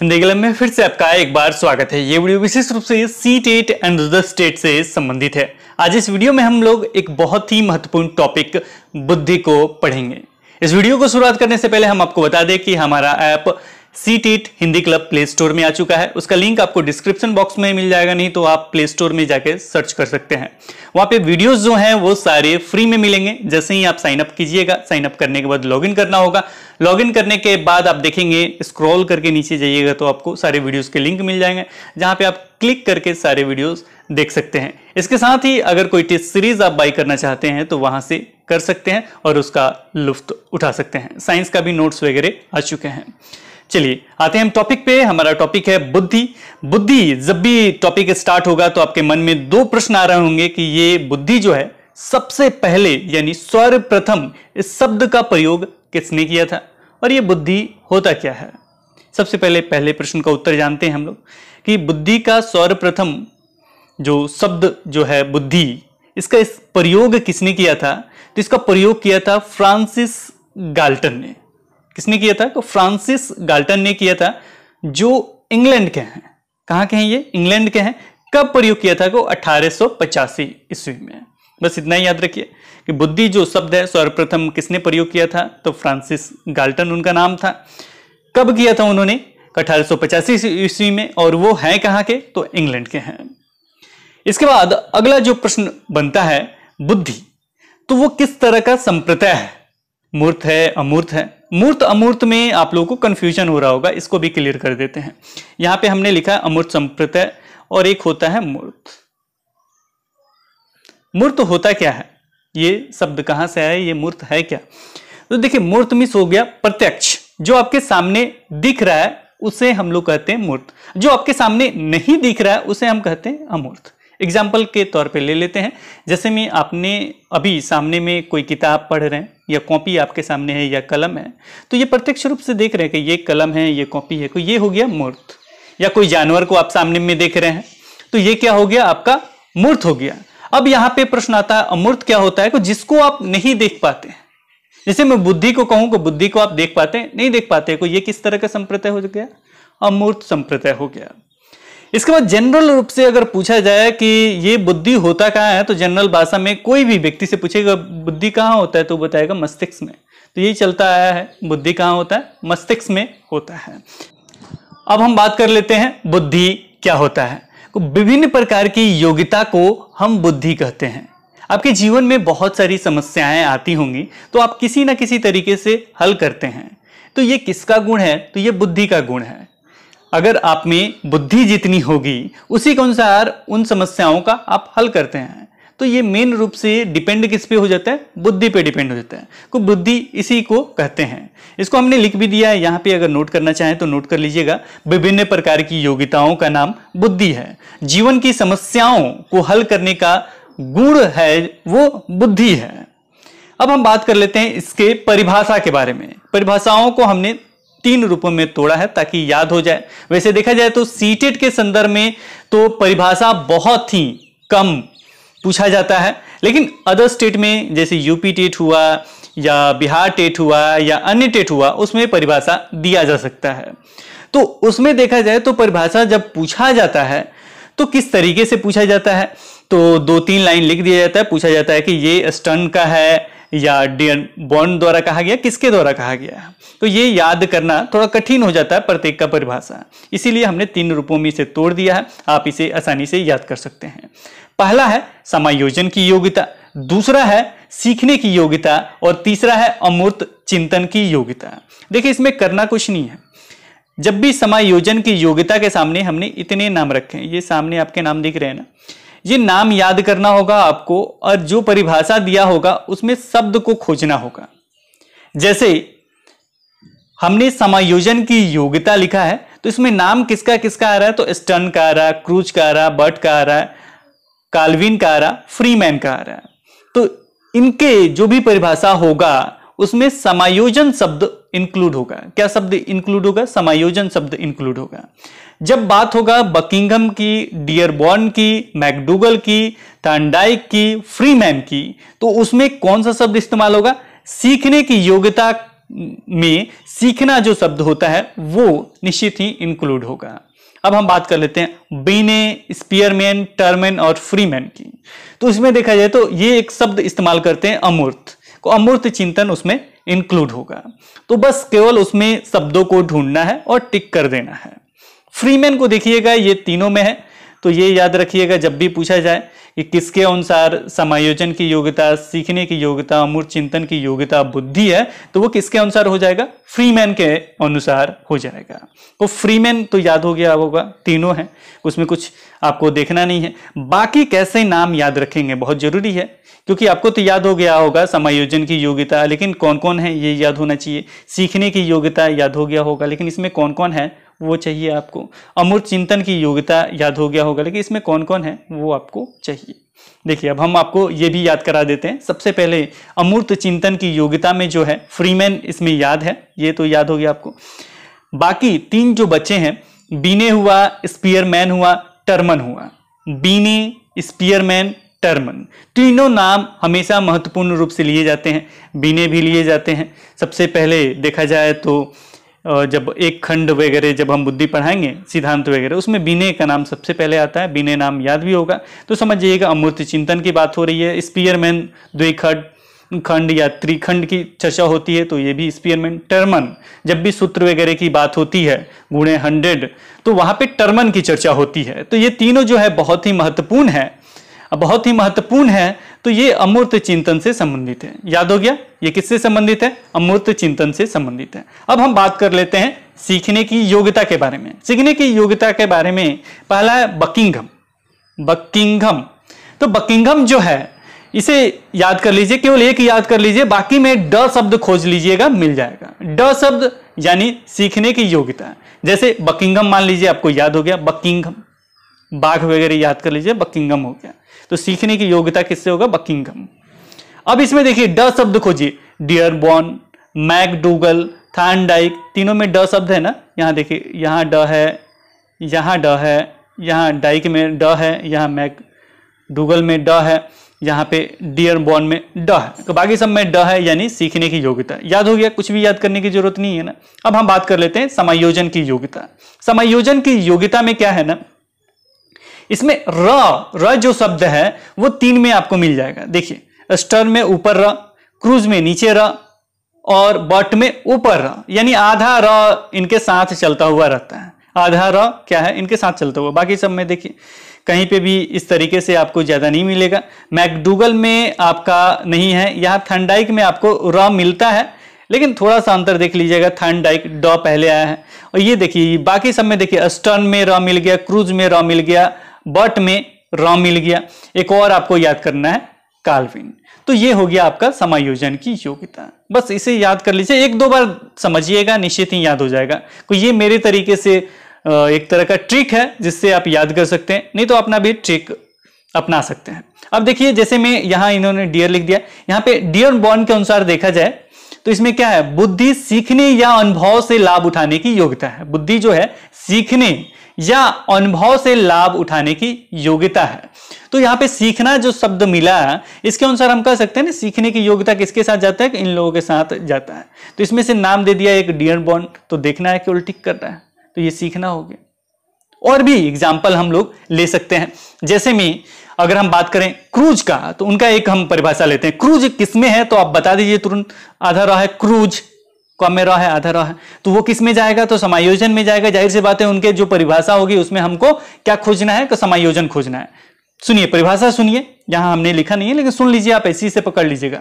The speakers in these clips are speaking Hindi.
हिंदी गलम में फिर से आपका एक बार स्वागत है ये वीडियो विशेष रूप से C TET and other state से संबंधित है आज इस वीडियो में हम लोग एक बहुत ही महत्वपूर्ण टॉपिक बुद्धि को पढ़ेंगे इस वीडियो को शुरुआत करने से पहले हम आपको बता दें कि हमारा app C TET Hindi club play store में आ चुका है उसका लिंक आपको डिस्क्रिप्शन बॉक्स में मिल जाएगा नहीं तो आप प्ले स्टोर में जाके सर्च कर सकते हैं वहां पे वीडियोस जो हैं वो सारे फ्री में मिलेंगे जैसे ही आप साइन अप कीजिएगा साइन अप करने के बाद लॉगिन करना होगा लॉगिन करने के बाद आप देखेंगे स्क्रॉल करके नीचे जाइएगा तो आपको सारे वीडियोज़ के लिंक मिल जाएंगे जहाँ पर आप क्लिक करके सारे वीडियोज़ देख सकते हैं इसके साथ ही अगर कोई टेस्ट सीरीज आप बाई करना चाहते हैं तो वहां से कर सकते हैं और उसका लुफ्त उठा सकते हैं साइंस का भी नोट्स वगैरह आ चुके हैं चलिए आते हैं हम टॉपिक पे हमारा टॉपिक है बुद्धि बुद्धि जब भी टॉपिक स्टार्ट होगा तो आपके मन में दो प्रश्न आ रहे होंगे कि ये बुद्धि जो है सबसे पहले यानी सर्वप्रथम इस शब्द का प्रयोग किसने किया था और ये बुद्धि होता क्या है सबसे पहले पहले प्रश्न का उत्तर जानते हैं हम लोग कि बुद्धि का सर्वप्रथम जो शब्द जो है बुद्धि इसका इस प्रयोग किसने किया था तो इसका प्रयोग किया था फ्रांसिस गाल्टन ने किसने किया था तो फ्रांसिस गाल्टन ने किया था जो इंग्लैंड के हैं कहां के हैं ये इंग्लैंड के हैं कब प्रयोग किया था को अठारह ईस्वी में बस इतना याद रखिए कि बुद्धि जो शब्द है सर्वप्रथम किसने प्रयोग किया था तो फ्रांसिस गाल्टन उनका नाम था कब किया था उन्होंने अठारह ईस्वी में और वो हैं कहाँ के तो इंग्लैंड के हैं इसके बाद अगला जो प्रश्न बनता है बुद्धि तो वो किस तरह का संप्रदाय है मूर्त है अमूर्त है मूर्त अमूर्त में आप लोगों को कन्फ्यूजन हो रहा होगा इसको भी क्लियर कर देते हैं यहां पे हमने लिखा है अमूर्त संप्रत और एक होता है मूर्त मूर्त होता क्या है ये शब्द कहां से आया ये मूर्त है क्या तो देखिए मूर्त मिस हो गया प्रत्यक्ष जो आपके सामने दिख रहा है उसे हम लोग कहते हैं मूर्त जो आपके सामने नहीं दिख रहा है उसे हम कहते हैं अमूर्त एग्जाम्पल के तौर पे ले लेते हैं जैसे में आपने अभी सामने में कोई किताब पढ़ रहे हैं या कॉपी आपके सामने है या कलम है तो ये प्रत्यक्ष रूप से देख रहे हैं कि ये कलम है ये कॉपी है तो ये हो गया मूर्त या कोई जानवर को आप सामने में देख रहे हैं तो ये क्या हो गया आपका मूर्त हो गया अब यहाँ पे प्रश्न आता है अमूर्त क्या होता है जिसको आप नहीं देख पाते हैं जैसे मैं बुद्धि को कहूँ को बुद्धि को आप देख पाते हैं नहीं देख पाते को तो ये किस तरह का संप्रदाय हो गया अमूर्त संप्रदाय हो गया इसके बाद जनरल रूप से अगर पूछा जाए कि ये बुद्धि होता कहाँ है तो जनरल भाषा में कोई भी व्यक्ति से पूछेगा बुद्धि कहाँ होता है तो बताएगा मस्तिष्क में तो ये चलता आया है बुद्धि कहाँ होता है मस्तिष्क में होता है अब हम बात कर लेते हैं बुद्धि क्या होता है तो विभिन्न प्रकार की योग्यता को हम बुद्धि कहते हैं आपके जीवन में बहुत सारी समस्याएं आती होंगी तो आप किसी ना किसी तरीके से हल करते हैं तो ये किसका गुण है तो ये बुद्धि का गुण है अगर आप में बुद्धि जितनी होगी उसी के अनुसार उन समस्याओं का आप हल करते हैं तो ये मेन रूप से डिपेंड किस पे हो जाता है बुद्धि पे डिपेंड हो जाता है को बुद्धि इसी को कहते हैं इसको हमने लिख भी दिया है यहाँ पे अगर नोट करना चाहें तो नोट कर लीजिएगा विभिन्न प्रकार की योग्यताओं का नाम बुद्धि है जीवन की समस्याओं को हल करने का गुण है वो बुद्धि है अब हम बात कर लेते हैं इसके परिभाषा के बारे में परिभाषाओं को हमने तीन रूपों में तोड़ा है ताकि याद हो जाए वैसे देखा जाए तो सीटेट के संदर्भ में तो परिभाषा बहुत ही कम पूछा जाता है लेकिन अदर स्टेट में जैसे यूपी टेट हुआ या बिहार टेट हुआ या अन्य टेट हुआ उसमें परिभाषा दिया जा सकता है तो उसमें देखा जाए तो परिभाषा जब पूछा जाता है तो किस तरीके से पूछा जाता है तो दो तीन लाइन लिख दिया जाता है पूछा जाता है कि ये स्टन का है या डियन बॉन्ड द्वारा कहा गया किसके द्वारा कहा गया तो ये याद करना थोड़ा कठिन हो जाता है प्रत्येक का परिभाषा इसीलिए हमने तीन रूपों में इसे तोड़ दिया है आप इसे आसानी से याद कर सकते हैं पहला है समायोजन की योग्यता दूसरा है सीखने की योग्यता और तीसरा है अमूर्त चिंतन की योग्यता देखिए इसमें करना कुछ नहीं है जब भी समायोजन की योग्यता के सामने हमने इतने नाम रखे हैं ये सामने आपके नाम दिख रहे हैं ना ये नाम याद करना होगा आपको और जो परिभाषा दिया होगा उसमें शब्द को खोजना होगा जैसे हमने समायोजन की योग्यता लिखा है तो इसमें नाम किसका किसका आ रहा है तो स्टन का आ रहा है क्रूज का आ रहा है बर्ट का आ रहा है काल्विन का आ रहा है फ्रीमैन का आ रहा है तो इनके जो भी परिभाषा होगा उसमें समायोजन शब्द इंक्लूड होगा क्या शब्द इंक्लूड होगा समायोजन शब्द इंक्लूड होगा जब बात होगा बकिंगम की डियरबॉर्न की मैकडूगल की थंडाइक की फ्रीमैन की तो उसमें कौन सा शब्द इस्तेमाल होगा सीखने की योग्यता में सीखना जो शब्द होता है वो निश्चित ही इंक्लूड होगा अब हम बात कर लेते हैं बीने स्पीयरमैन टर्मैन और फ्रीमैन की तो इसमें देखा जाए तो ये एक शब्द इस्तेमाल करते हैं अमूर्त को अमूर्त चिंतन उसमें इंक्लूड होगा तो बस केवल उसमें शब्दों को ढूंढना है और टिक कर देना है फ्रीमैन को देखिएगा ये तीनों में है तो ये याद रखिएगा जब भी पूछा जाए कि किसके अनुसार समायोजन की योग्यता सीखने की योग्यता अमूर्त चिंतन की योग्यता बुद्धि है तो वो किसके अनुसार हो जाएगा फ्रीमैन के अनुसार हो जाएगा तो फ्रीमैन तो याद हो गया होगा तीनों हैं उसमें कुछ आपको देखना नहीं है बाकी कैसे नाम याद रखेंगे बहुत जरूरी है क्योंकि आपको तो याद हो गया होगा समायोजन की योग्यता लेकिन कौन कौन है ये याद होना चाहिए सीखने की योग्यता याद हो गया होगा लेकिन इसमें कौन कौन है वो चाहिए आपको अमूर्त चिंतन की योग्यता याद हो गया होगा लेकिन इसमें कौन कौन है वो आपको चाहिए देखिए अब हम आपको ये भी याद करा देते हैं सबसे पहले अमूर्त चिंतन की योग्यता में जो है फ्रीमैन इसमें याद है ये तो याद हो गया आपको बाकी तीन जो बच्चे हैं बीने हुआ स्पीयरमैन हुआ टर्मन हुआ बीने स्पीयरमैन टर्मन तीनों नाम हमेशा महत्वपूर्ण रूप से लिए जाते हैं बीने भी लिए जाते हैं सबसे पहले देखा जाए तो जब एक खंड वगैरह जब हम बुद्धि पढ़ाएंगे सिद्धांत वगैरह उसमें विनय का नाम सबसे पहले आता है विनय नाम याद भी होगा तो समझिएगा अमूर्त चिंतन की बात हो रही है स्पीयरमैन द्विखंड खंड या त्रिखंड की चर्चा होती है तो ये भी स्पीयरमैन टर्मन जब भी सूत्र वगैरह की बात होती है गुणे हंड्रेड तो वहाँ पर टर्मन की चर्चा होती है तो ये तीनों जो है बहुत ही महत्वपूर्ण है बहुत ही महत्वपूर्ण है तो ये अमूर्त चिंतन से संबंधित है याद हो गया ये किससे संबंधित है अमूर्त चिंतन से संबंधित है अब हम बात कर लेते हैं सीखने की योग्यता के बारे में सीखने की योग्यता के बारे में पहला है बकिंगम बकिंगम तो बकिंगम जो है इसे याद कर लीजिए केवल एक याद कर लीजिए बाकी में ड शब्द खोज लीजिएगा मिल जाएगा ड शब्द यानी सीखने की योग्यता जैसे बकिंगम मान लीजिए आपको याद हो गया बकिंगम बाघ वगैरह याद कर लीजिए बकिंगम हो गया तो सीखने की योग्यता किससे होगा बकिंगम अब इसमें देखिए ड शब्द खोजिए डियर मैक मैकडूगल थैंडाइक तीनों में ड शब्द है ना यहाँ देखिए यहाँ ड है यहाँ ड है यहाँ डाइक में ड है यहाँ मैक डूगल में ड है यहाँ पे डियर बॉर्न में ड है तो बाकी सब में ड है यानी सीखने की योग्यता याद हो गया कुछ भी याद करने की जरूरत नहीं है ना अब हम बात कर लेते हैं समायोजन की योग्यता समायोजन की योग्यता में क्या है ना इसमें र र जो शब्द है वो तीन में आपको मिल जाएगा देखिए स्टर में ऊपर र क्रूज में नीचे र और बट में ऊपर र यानी आधा र इनके साथ चलता हुआ रहता है आधा र क्या है इनके साथ चलता हुआ बाकी सब में देखिए कहीं पे भी इस तरीके से आपको ज़्यादा नहीं मिलेगा मैकडूगल में आपका नहीं है यहाँ थंडाइक में आपको र मिलता है लेकिन थोड़ा सा अंतर देख लीजिएगा थर्न डाइक पहले आया है और ये देखिए बाकी सब में देखिए स्टर्न में र मिल गया क्रूज में र मिल गया बट में रॉ मिल गया एक और आपको याद करना है कार्विन तो ये हो गया आपका समायोजन की योग्यता बस इसे याद कर लीजिए एक दो बार समझिएगा निश्चित ही याद हो जाएगा तो ये मेरे तरीके से एक तरह का ट्रिक है जिससे आप याद कर सकते हैं नहीं तो अपना भी ट्रिक अपना सकते हैं अब देखिए जैसे मैं यहां इन्होंने डियर लिख दिया यहां पे डियर बॉन के अनुसार देखा जाए तो इसमें क्या है बुद्धि सीखने या अनुभव से लाभ उठाने की योग्यता है बुद्धि जो है सीखने या अनुभव से लाभ उठाने की योग्यता है तो यहाँ पे सीखना जो शब्द मिला है इसके अनुसार हम कह सकते हैं ना सीखने की योग्यता किसके साथ जाता है कि इन लोगों के साथ जाता है तो इसमें से नाम दे दिया एक डियर बॉन्ड तो देखना है कि उल्टिक कर रहा है तो ये सीखना हो गया और भी एग्जाम्पल हम लोग ले सकते हैं जैसे में अगर हम बात करें क्रूज का तो उनका एक हम परिभाषा लेते हैं क्रूज किसमें है तो आप बता दीजिए तुरंत आधा रहा है क्रूज कम में रहा है आधा रहा है तो वो किस में जाएगा तो समायोजन में जाएगा जाहिर सी बात है उनके जो परिभाषा होगी उसमें हमको क्या खोजना है तो समायोजन खोजना है सुनिए परिभाषा सुनिए यहां हमने लिखा नहीं है लेकिन सुन लीजिए आप ऐसी से पकड़ लीजिएगा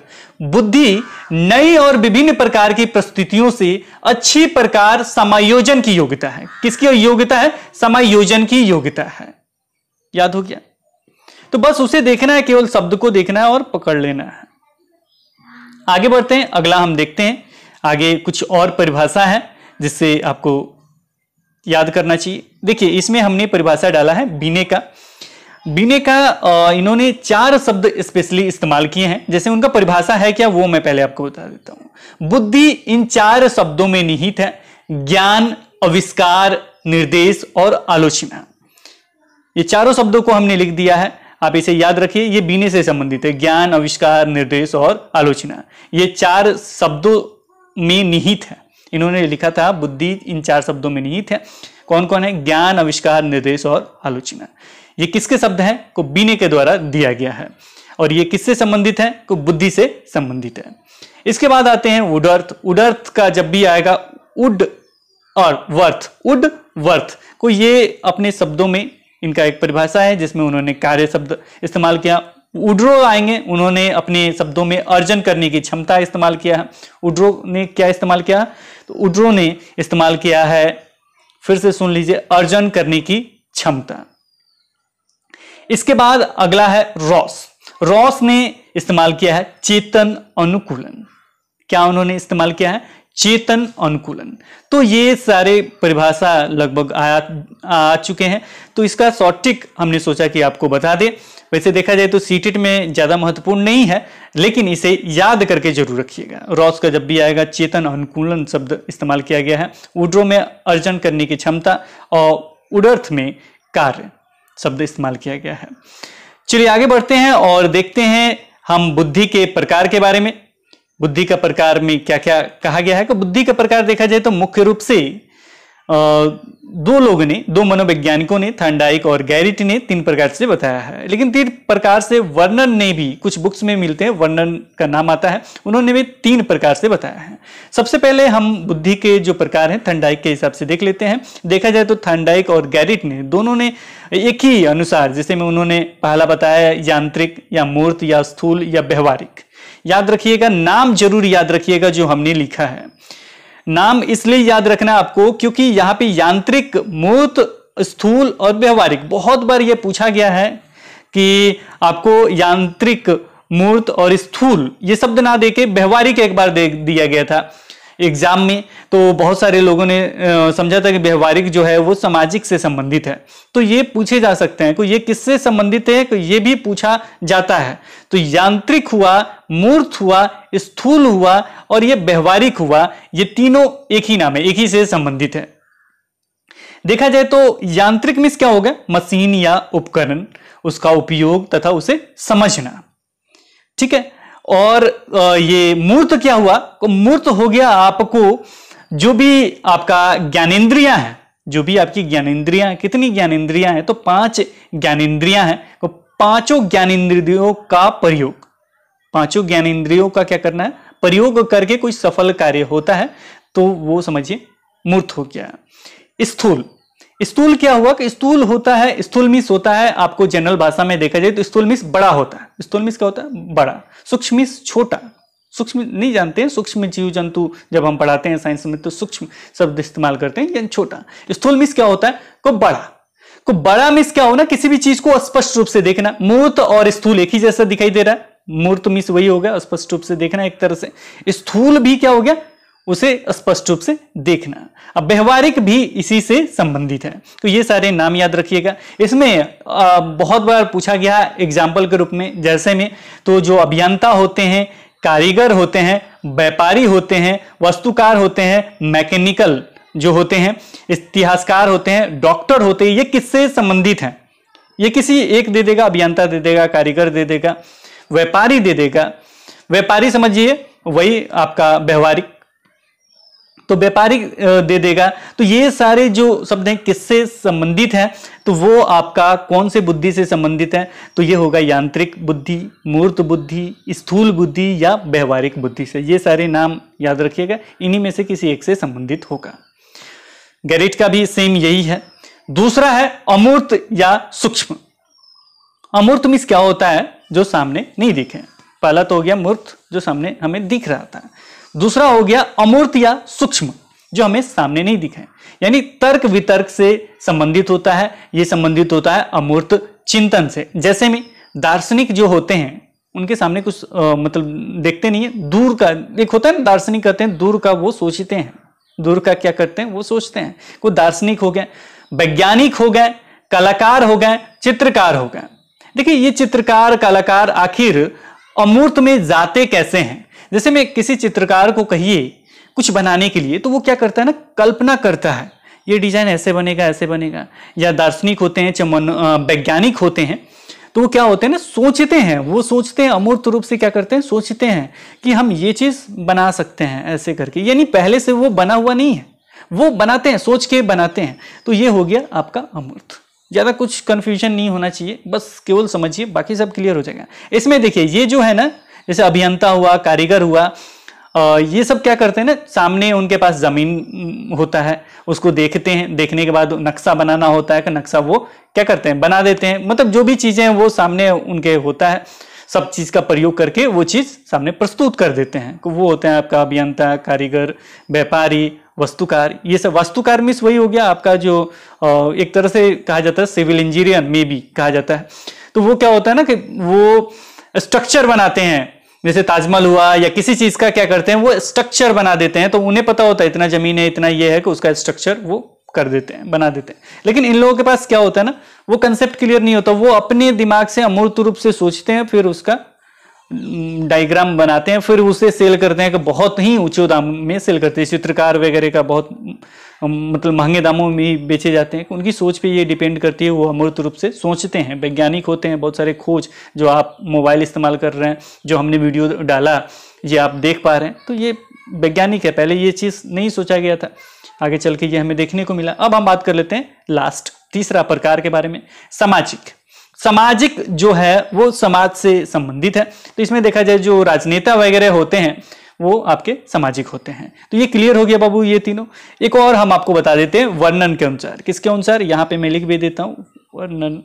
बुद्धि नई और विभिन्न प्रकार की प्रस्तुतियों से अच्छी प्रकार समायोजन की योग्यता है किसकी योग्यता है समायोजन की योग्यता है याद हो गया तो बस उसे देखना है केवल शब्द को देखना है और पकड़ लेना है आगे बढ़ते हैं अगला हम देखते हैं आगे कुछ और परिभाषा है जिससे आपको याद करना चाहिए देखिए इसमें हमने परिभाषा डाला है बीने का बीने का इन्होंने चार शब्द स्पेशली इस्तेमाल किए हैं जैसे उनका परिभाषा है क्या वो मैं पहले आपको बता देता हूं बुद्धि इन चार शब्दों में निहित है ज्ञान अविष्कार निर्देश और आलोचना ये चारों शब्दों को हमने लिख दिया है आप इसे याद रखिए ये बीने से संबंधित है ज्ञान अविष्कार निर्देश और आलोचना ये चार शब्दों में निहित है इन्होंने लिखा था बुद्धि इन चार शब्दों में निहित है कौन कौन है ज्ञान आविष्कार निर्देश और आलोचना ये किसके शब्द हैं को बीने के द्वारा दिया गया है और ये किससे संबंधित है को बुद्धि से संबंधित है इसके बाद आते हैं उडर्थ उडर्थ का जब भी आएगा उड और वर्थ उड वर्थ को ये अपने शब्दों में इनका एक परिभाषा है जिसमें उन्होंने कार्य शब्द इस्तेमाल किया उड्रो आएंगे उन्होंने अपने शब्दों में अर्जन करने की क्षमता इस्तेमाल किया है उड्रो ने क्या इस्तेमाल किया तो उड्रो ने इस्तेमाल किया है फिर से सुन लीजिए अर्जन करने की क्षमता इसके बाद अगला है रॉस रॉस ने इस्तेमाल किया है चेतन अनुकूलन क्या उन्होंने इस्तेमाल किया है चेतन अनुकूलन तो ये सारे परिभाषा लगभग आ, आ चुके हैं तो इसका शॉर्टिक हमने सोचा कि आपको बता दें वैसे देखा जाए तो सीटेट में ज़्यादा महत्वपूर्ण नहीं है लेकिन इसे याद करके जरूर रखिएगा रॉस का जब भी आएगा चेतन अनुकूलन शब्द इस्तेमाल किया गया है उड्रो में अर्जन करने की क्षमता और उडर्थ में कार्य शब्द इस्तेमाल किया गया है चलिए आगे बढ़ते हैं और देखते हैं हम बुद्धि के प्रकार के बारे में बुद्धि का प्रकार में क्या क्या कहा गया है कि बुद्धि का प्रकार देखा जाए तो मुख्य रूप से दो लोगों ने दो मनोवैज्ञानिकों ने थंडाइक और गैरिट ने तीन प्रकार से बताया है लेकिन तीन प्रकार से वर्णन ने भी कुछ बुक्स में मिलते हैं वर्णन का नाम आता है उन्होंने भी तीन प्रकार से बताया है सबसे पहले हम बुद्धि के जो प्रकार हैं थंडाइक के हिसाब से देख लेते हैं देखा जाए तो थंडाइक और गैरिट ने दोनों ने एक ही अनुसार जैसे में उन्होंने पहला बताया यांत्रिक या मूर्त या स्थूल या व्यवहारिक याद रखिएगा नाम जरूर याद रखिएगा जो हमने लिखा है नाम इसलिए याद रखना आपको क्योंकि यहां पे यांत्रिक मूर्त स्थूल और व्यवहारिक बहुत बार यह पूछा गया है कि आपको यांत्रिक मूर्त और स्थूल ये शब्द ना देके व्यवहारिक एक बार दे दिया गया था एग्जाम में तो बहुत सारे लोगों ने समझा था कि व्यवहारिक जो है वो सामाजिक से संबंधित है तो ये पूछे जा सकते हैं कि ये किससे संबंधित है कि ये भी पूछा जाता है तो यांत्रिक हुआ मूर्त हुआ स्थूल हुआ और ये व्यवहारिक हुआ ये तीनों एक ही नाम है एक ही से संबंधित है देखा जाए तो यांत्रिक मिस क्या होगा मशीन या उपकरण उसका उपयोग तथा उसे समझना ठीक है और ये मूर्त क्या हुआ मूर्त हो गया आपको जो भी आपका ज्ञानेन्द्रिया है जो भी आपकी ज्ञानेन्द्रिया है कितनी ज्ञानेन्द्रिया है तो पांच ज्ञानेन्द्रिया है तो पांचों ज्ञानेन्द्रियों का प्रयोग पांचों ज्ञानेन्द्रियों का क्या करना है प्रयोग करके कोई सफल कार्य होता है तो वो समझिए मूर्त हो गया स्थूल स्थूल क्या हुआ कि स्थूल होता है स्थूल मिस होता है आपको जनरल भाषा में देखा जाए तो स्थूल मिस बड़ा होता है स्थूल मिस क्या होता है बड़ा सूक्ष्म मिस छोटा सूक्ष्म नहीं जानते हैं सूक्ष्म जीव जंतु जब हम पढ़ाते हैं साइंस में तो सूक्ष्म शब्द इस्तेमाल करते हैं यानी छोटा स्थूल मिस क्या होता है को बड़ा को बड़ा मिस क्या होना किसी भी चीज को स्पष्ट रूप से देखना मूर्त और स्थूल एक ही जैसा दिखाई दे रहा है मूर्त मिस वही हो गया स्पष्ट रूप से देखना एक तरह से स्थूल भी क्या हो गया उसे स्पष्ट रूप से देखना अब व्यवहारिक भी इसी से संबंधित है तो ये सारे नाम याद रखिएगा इसमें बहुत बार पूछा गया एग्जाम्पल के रूप में जैसे में तो जो अभियंता होते हैं कारीगर होते हैं व्यापारी होते हैं वस्तुकार होते हैं मैकेनिकल जो होते हैं इतिहासकार होते हैं डॉक्टर होते हैं ये किससे संबंधित हैं ये किसी एक दे देगा अभियंता दे देगा कारीगर दे देगा व्यापारी दे देगा व्यापारी समझिए वही आपका व्यवहारिक तो व्यापारी दे देगा तो ये सारे जो शब्द हैं किससे संबंधित हैं तो वो आपका कौन से बुद्धि से संबंधित है तो ये होगा यांत्रिक बुद्धि मूर्त बुद्धि स्थूल बुद्धि या व्यवहारिक बुद्धि से ये सारे नाम याद रखिएगा इन्हीं में से किसी एक से संबंधित होगा गैरिट का भी सेम यही है दूसरा है अमूर्त या सूक्ष्म अमूर्त मीस क्या होता है जो सामने नहीं दिखे पहला तो हो गया मूर्त जो सामने हमें दिख रहा था दूसरा हो गया अमूर्त या सूक्ष्म जो हमें सामने नहीं दिखे यानी तर्क वितर्क से संबंधित होता है ये संबंधित होता है अमूर्त चिंतन से जैसे में दार्शनिक जो होते हैं उनके सामने कुछ आ, मतलब देखते नहीं है दूर का एक होता है ना दार्शनिक कहते हैं दूर का वो सोचते हैं दूर का क्या करते हैं वो सोचते हैं कोई दार्शनिक हो गए वैज्ञानिक हो गए कलाकार हो गए चित्रकार हो गए देखिए ये चित्रकार कलाकार आखिर अमूर्त में जाते कैसे हैं जैसे मैं किसी चित्रकार को कहिए कुछ बनाने के लिए तो वो क्या करता है ना कल्पना करता है ये डिजाइन ऐसे बनेगा ऐसे बनेगा या दार्शनिक होते हैं चाहे मनो वैज्ञानिक होते हैं तो वो क्या होते हैं ना सोचते हैं वो सोचते हैं अमूर्त रूप से क्या करते हैं सोचते हैं कि हम ये चीज़ बना सकते हैं ऐसे करके यानी पहले से वो बना हुआ नहीं है वो बनाते हैं सोच के बनाते हैं तो ये हो गया आपका अमूर्त ज़्यादा कुछ कन्फ्यूजन नहीं होना चाहिए बस केवल समझिए बाकी सब क्लियर हो जाएगा इसमें देखिए ये जो है ना जैसे अभियंता हुआ कारीगर हुआ ये सब क्या करते हैं ना सामने उनके पास ज़मीन होता है उसको देखते हैं देखने के बाद नक्शा बनाना होता है कि नक्शा वो क्या करते हैं बना देते हैं मतलब जो भी चीज़ें हैं वो सामने उनके होता है सब चीज़ का प्रयोग करके वो चीज़ सामने प्रस्तुत कर देते हैं तो वो होते हैं आपका अभियंता कारीगर व्यापारी वस्तुकार ये सब वास्तुकार मीस वही हो गया आपका जो एक तरह से कहा जाता है सिविल इंजीनियर मे भी कहा जाता है तो वो क्या होता है ना कि वो स्ट्रक्चर बनाते हैं जैसे ताजमहल हुआ या किसी चीज का क्या करते हैं वो स्ट्रक्चर बना देते हैं तो उन्हें पता होता है इतना जमीन है इतना ये है कि उसका स्ट्रक्चर वो कर देते हैं बना देते हैं लेकिन इन लोगों के पास क्या होता है ना वो कंसेप्ट क्लियर नहीं होता वो अपने दिमाग से अमूर्त रूप से सोचते हैं फिर उसका डायग्राम हम्म, बनाते हैं फिर उसे सेल करते हैं कि बहुत ही ऊंचे दाम में सेल करते हैं चित्रकार वगैरह का बहुत मतलब महंगे दामों में बेचे जाते हैं उनकी सोच पे ये डिपेंड करती है वो अमूर्त रूप से सोचते हैं वैज्ञानिक होते हैं बहुत सारे खोज जो आप मोबाइल इस्तेमाल कर रहे हैं जो हमने वीडियो डाला ये आप देख पा रहे हैं तो ये वैज्ञानिक है पहले ये चीज़ नहीं सोचा गया था आगे चल के ये हमें देखने को मिला अब हम बात कर लेते हैं लास्ट तीसरा प्रकार के बारे में सामाजिक सामाजिक जो है वो समाज से संबंधित है तो इसमें देखा जाए जो राजनेता वगैरह होते हैं वो आपके सामाजिक होते हैं तो ये क्लियर हो गया बाबू ये तीनों एक और हम आपको बता देते हैं वर्णन के अनुसार किसके अनुसार यहां पे मैं लिख भी देता हूं वर्णन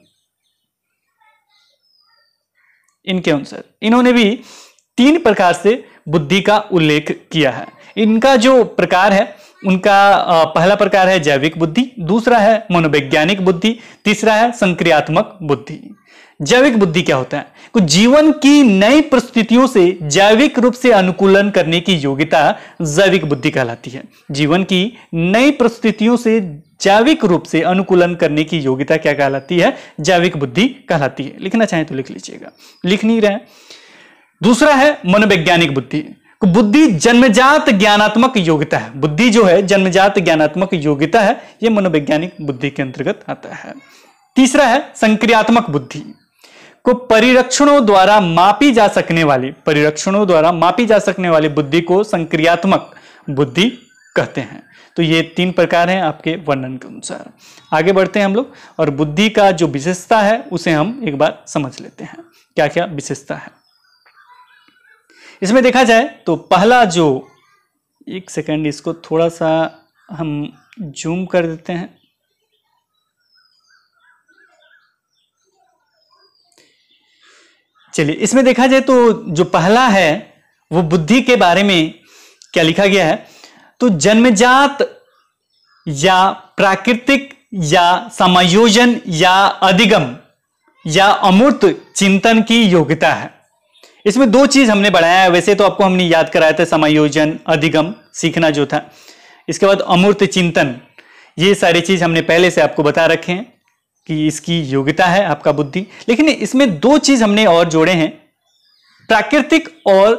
इनके अनुसार इन्होंने भी तीन प्रकार से बुद्धि का उल्लेख किया है इनका जो प्रकार है उनका पहला प्रकार है जैविक बुद्धि दूसरा है मनोवैज्ञानिक बुद्धि तीसरा है संक्रियात्मक बुद्धि जैविक बुद्धि क्या होता है तो जीवन की नई परिस्थितियों से जैविक रूप से अनुकूलन करने की योग्यता जैविक बुद्धि कहलाती है जीवन की नई परिस्थितियों से जैविक रूप से अनुकूलन करने की योग्यता क्या कहलाती है जैविक बुद्धि कहलाती है लिखना चाहें तो लिख लीजिएगा लिख नहीं रहे दूसरा है मनोवैज्ञानिक बुद्धि बुद्धि जन्मजात ज्ञानात्मक योग्यता है बुद्धि जो है जन्मजात ज्ञानात्मक योग्यता है यह मनोवैज्ञानिक बुद्धि के अंतर्गत आता है तीसरा है संक्रियात्मक बुद्धि को परिरक्षणों द्वारा मापी जा सकने वाली परिरक्षणों द्वारा मापी जा सकने वाली बुद्धि को संक्रियात्मक बुद्धि कहते हैं तो ये तीन प्रकार हैं आपके वर्णन के अनुसार आगे बढ़ते हैं हम लोग और बुद्धि का जो विशेषता है उसे हम एक बार समझ लेते हैं क्या क्या विशेषता है इसमें देखा जाए तो पहला जो एक सेकेंड इसको थोड़ा सा हम जूम कर देते हैं चलिए इसमें देखा जाए तो जो पहला है वो बुद्धि के बारे में क्या लिखा गया है तो जन्मजात या प्राकृतिक या समायोजन या अधिगम या अमूर्त चिंतन की योग्यता है इसमें दो चीज हमने बढ़ाया है वैसे तो आपको हमने याद कराया था समायोजन अधिगम सीखना जो था इसके बाद अमूर्त चिंतन ये सारी चीज हमने पहले से आपको बता रखे हैं कि इसकी योग्यता है आपका बुद्धि लेकिन इसमें दो चीज हमने और जोड़े हैं प्राकृतिक और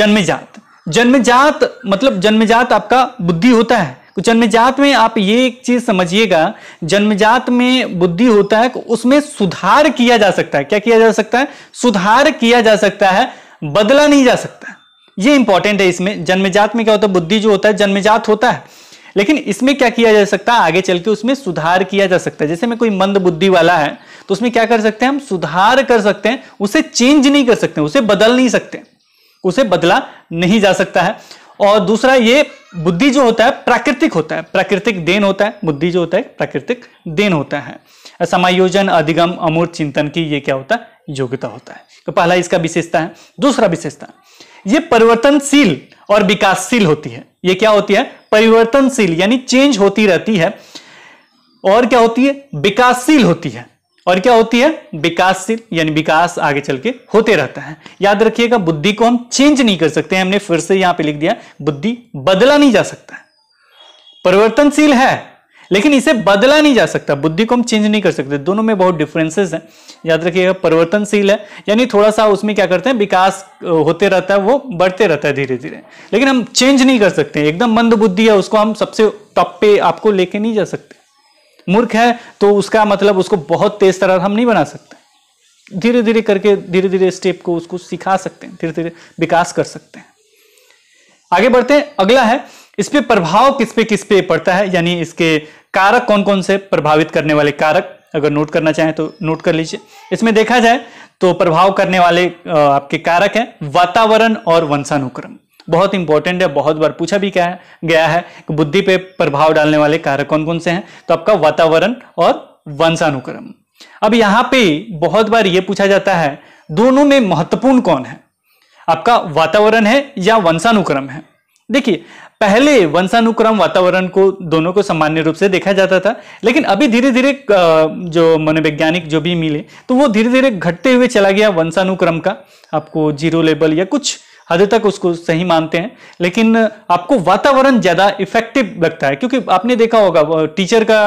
जन्मजात जन्मजात मतलब जन्मजात आपका बुद्धि होता है तो जन्मजात में आप ये एक चीज समझिएगा जन्मजात में बुद्धि होता है उसमें सुधार किया जा सकता है क्या किया जा सकता है सुधार किया जा सकता है बदला नहीं जा सकता ये इंपॉर्टेंट है इसमें जन्मजात में क्या होता है बुद्धि जो होता है जन्मजात होता है लेकिन इसमें क्या किया जा सकता है आगे चल के उसमें सुधार किया जा सकता है जैसे मैं कोई मंद बुद्धि वाला है तो उसमें क्या कर सकते हैं हम सुधार कर सकते हैं उसे चेंज नहीं कर सकते उसे बदल नहीं सकते उसे बदला नहीं जा सकता है और दूसरा ये बुद्धि जो होता है प्राकृतिक होता है प्राकृतिक देन होता है बुद्धि जो होता है प्राकृतिक देन होता है समायोजन अधिगम अमूर्त चिंतन की ये क्या होता है योग्यता होता है तो पहला इसका विशेषता है दूसरा विशेषता ये परिवर्तनशील और विकासशील होती है ये क्या होती है परिवर्तनशील यानी चेंज होती रहती है और क्या होती है विकासशील होती है और क्या होती है विकासशील यानी विकास आगे चल के होते रहता है याद रखिएगा बुद्धि को हम चेंज नहीं कर सकते हमने फिर से यहां पे लिख दिया बुद्धि बदला नहीं जा सकता परिवर्तनशील है लेकिन इसे बदला नहीं जा सकता बुद्धि को हम चेंज नहीं कर सकते दोनों में बहुत डिफरेंसेस हैं याद रखिएगा परिवर्तनशील है यानी थोड़ा सा उसमें क्या करते हैं विकास होते रहता है वो बढ़ते रहता है धीरे धीरे लेकिन हम चेंज नहीं कर सकते एकदम मंद बुद्धि है उसको हम सबसे टॉप पे आपको लेके नहीं जा सकते मूर्ख है तो उसका मतलब उसको बहुत तेज तरह हम नहीं बना सकते धीरे धीरे करके धीरे धीरे स्टेप को उसको सिखा सकते हैं धीरे धीरे विकास कर सकते हैं आगे बढ़ते हैं अगला है इस पर प्रभाव किस पे किस पे पड़ता है यानी इसके कारक कौन कौन से प्रभावित करने वाले कारक अगर नोट करना चाहें तो नोट कर लीजिए इसमें देखा जाए तो प्रभाव करने वाले आपके कारक हैं वातावरण और वंशानुक्रम बहुत इंपॉर्टेंट है बहुत बार पूछा भी क्या गया है कि बुद्धि पे प्रभाव डालने वाले कारक कौन कौन से हैं तो आपका वातावरण और वंशानुक्रम अब यहां पे बहुत बार ये पूछा जाता है दोनों में महत्वपूर्ण कौन है आपका वातावरण है या वंशानुक्रम है देखिए पहले वंशानुक्रम वातावरण को दोनों को सामान्य रूप से देखा जाता था लेकिन अभी धीरे धीरे जो मनोवैज्ञानिक जो भी मिले तो वो धीरे धीरे घटते हुए चला गया वंशानुक्रम का आपको जीरो लेवल या कुछ हद तक उसको सही मानते हैं लेकिन आपको वातावरण ज़्यादा इफेक्टिव लगता है क्योंकि आपने देखा होगा टीचर का